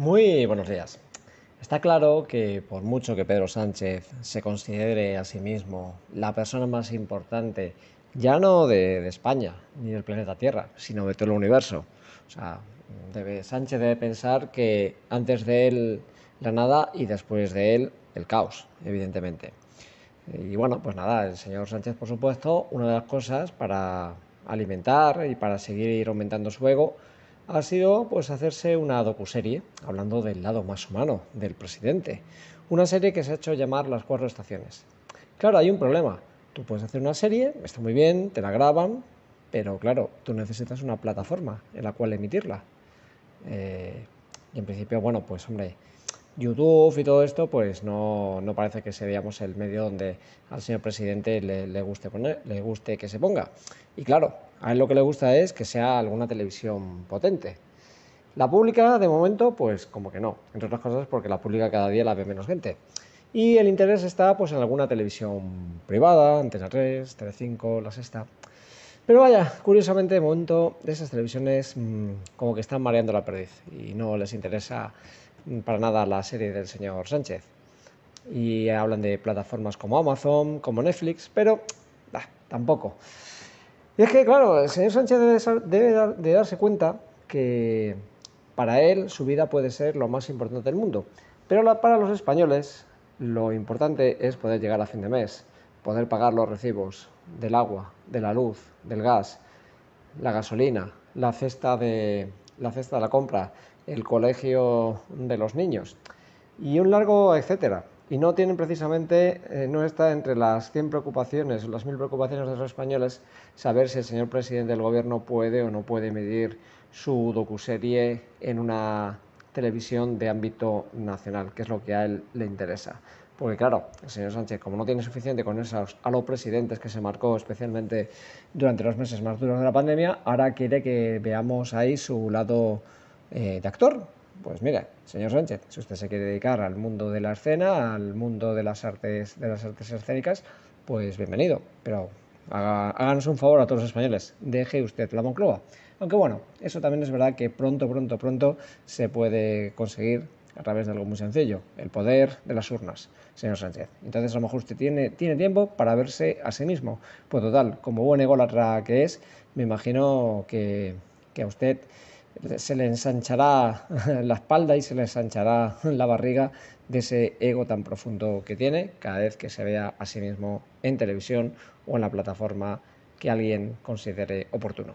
Muy buenos días. Está claro que por mucho que Pedro Sánchez se considere a sí mismo la persona más importante, ya no de, España ni del planeta Tierra, sino de todo el universo. O sea, debe, Sánchez debe pensar que antes de él la nada y después de él el caos, evidentemente. Y bueno, pues nada, el señor Sánchez, por supuesto, una de las cosas para alimentar y para seguir aumentando su ego ha sido pues hacerse una docuserie, hablando del lado más humano del presidente. Una serie que se ha hecho llamar Las Cuatro Estaciones. Claro, hay un problema. Tú puedes hacer una serie, está muy bien, te la graban, pero claro, tú necesitas una plataforma en la cual emitirla. Eh, y en principio, bueno, pues hombre, YouTube y todo esto, pues no, parece que se veamos el medio donde al señor presidente le, guste le guste que se ponga. Y claro, a él lo que le gusta es que sea alguna televisión potente. La pública, de momento, pues como que no, entre otras cosas porque la pública cada día la ve menos gente. Y el interés está pues en alguna televisión privada, Antena 3, Tele5, La Sexta. Pero vaya, curiosamente de momento de esas televisiones mm, como que están mareando la perdiz y no les interesa para nada la serie del señor Sánchez. Y hablan de plataformas como Amazon, como Netflix, pero tampoco. Y es que, claro, el señor Sánchez debe, de darse cuenta que para él su vida puede ser lo más importante del mundo. Pero para los españoles lo importante es poder llegar a fin de mes, poder pagar los recibos del agua, de la luz, del gas, la gasolina, la cesta la, cesta de la compra, el colegio de los niños, y un largo etcétera. Y no tienen precisamente, eh, no está entre las 100 preocupaciones las mil preocupaciones de los españoles saber si el señor presidente del gobierno puede o no puede medir su docuserie en una televisión de ámbito nacional, que es lo que a él le interesa. Porque claro, el señor Sánchez, como no tiene suficiente con esos a los presidentes que se marcó especialmente durante los meses más duros de la pandemia, ahora quiere que veamos ahí su lado eh, de actor. Pues mira, señor Sánchez, si usted se quiere dedicar al mundo de la escena, al mundo de las artes, de las artes escénicas, pues bienvenido. Pero háganos un favor a todos los españoles, deje usted la Moncloa. Aunque bueno, eso también es verdad que pronto, pronto, pronto se puede conseguir a través de algo muy sencillo, el poder de las urnas, señor Sánchez. Entonces a lo mejor usted tiene, tiene tiempo para verse a sí mismo. Pues total, como buen ególatra que es, me imagino que, que a usted se le ensanchará la espalda y se le ensanchará la barriga de ese ego tan profundo que tiene cada vez que se vea a sí mismo en televisión o en la plataforma que alguien considere oportuno.